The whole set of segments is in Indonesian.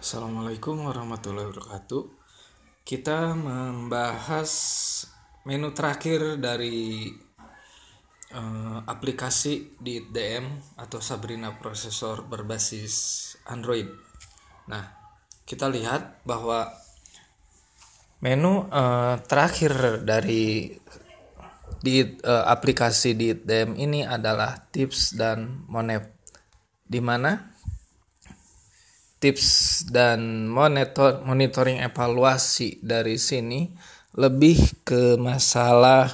Assalamualaikum warahmatullahi wabarakatuh. Kita membahas menu terakhir dari uh, aplikasi di DM atau Sabrina prosesor berbasis Android. Nah, kita lihat bahwa menu uh, terakhir dari di uh, aplikasi di DM ini adalah tips dan monet. Di mana? tips dan monitor monitoring evaluasi dari sini lebih ke masalah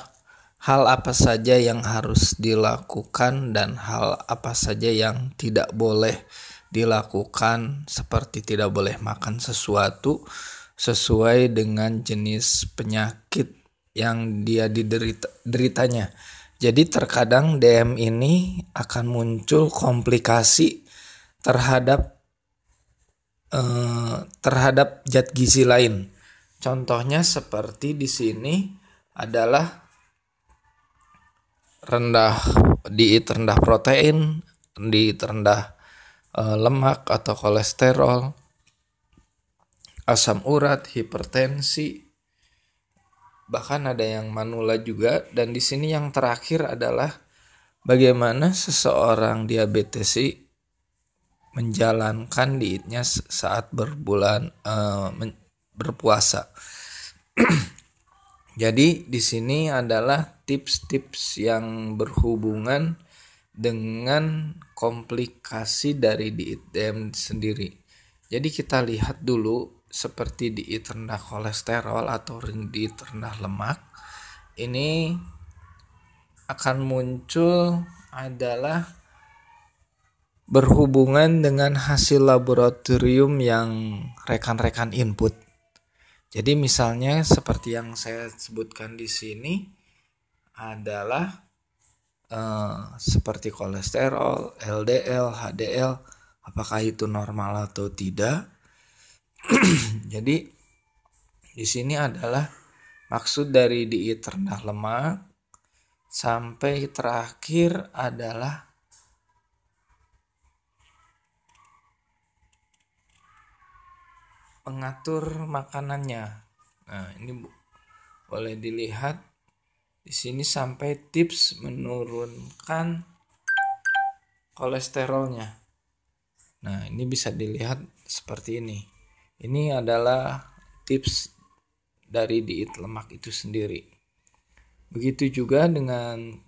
hal apa saja yang harus dilakukan dan hal apa saja yang tidak boleh dilakukan seperti tidak boleh makan sesuatu sesuai dengan jenis penyakit yang dia diderita deritanya. Jadi terkadang DM ini akan muncul komplikasi terhadap Eh, terhadap zat gizi lain. Contohnya seperti di sini adalah rendah di rendah protein, di rendah e, lemak atau kolesterol, asam urat, hipertensi, bahkan ada yang manula juga dan di sini yang terakhir adalah bagaimana seseorang diabetes menjalankan dietnya saat berbulan uh, berpuasa. Jadi di sini adalah tips-tips yang berhubungan dengan komplikasi dari diet DM sendiri. Jadi kita lihat dulu seperti diet rendah kolesterol atau diet rendah lemak ini akan muncul adalah berhubungan dengan hasil laboratorium yang rekan-rekan input. Jadi misalnya seperti yang saya sebutkan di sini adalah eh, seperti kolesterol, LDL, HDL, apakah itu normal atau tidak. Jadi di sini adalah maksud dari diet rendah lemak sampai terakhir adalah pengatur makanannya. Nah, ini boleh dilihat di sini sampai tips menurunkan kolesterolnya. Nah, ini bisa dilihat seperti ini. Ini adalah tips dari diet lemak itu sendiri. Begitu juga dengan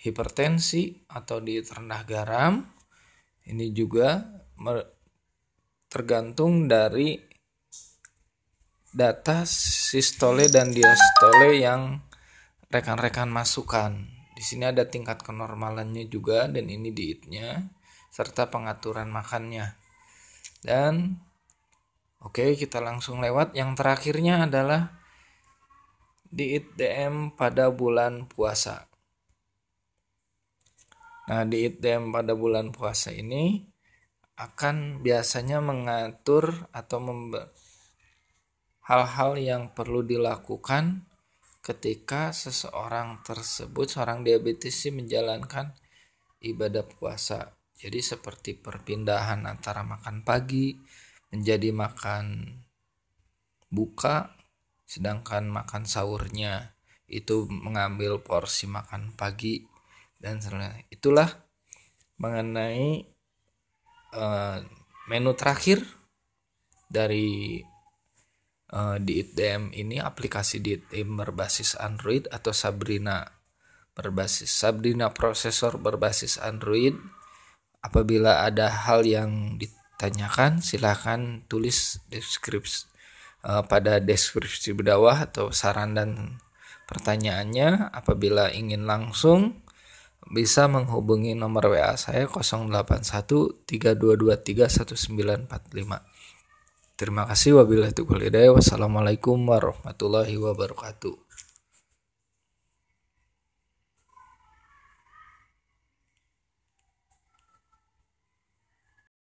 hipertensi atau diet rendah garam. Ini juga tergantung dari data sistole dan diastole yang rekan-rekan masukkan. Di sini ada tingkat kenormalannya juga dan ini dietnya serta pengaturan makannya. Dan oke, okay, kita langsung lewat yang terakhirnya adalah diet DM pada bulan puasa. Nah, diet DM pada bulan puasa ini akan biasanya mengatur atau hal-hal yang perlu dilakukan ketika seseorang tersebut seorang diabetes menjalankan ibadah puasa. Jadi seperti perpindahan antara makan pagi menjadi makan buka sedangkan makan sahurnya itu mengambil porsi makan pagi dan Itulah mengenai uh, menu terakhir dari uh, di ini aplikasi di berbasis Android atau Sabrina berbasis Sabrina prosesor berbasis Android apabila ada hal yang ditanyakan silahkan tulis deskripsi uh, pada deskripsi bawah atau saran dan pertanyaannya apabila ingin langsung bisa menghubungi nomor WA saya 081-3223-1945. Terima kasih wabillahi taufiq Wassalamualaikum warahmatullahi wabarakatuh.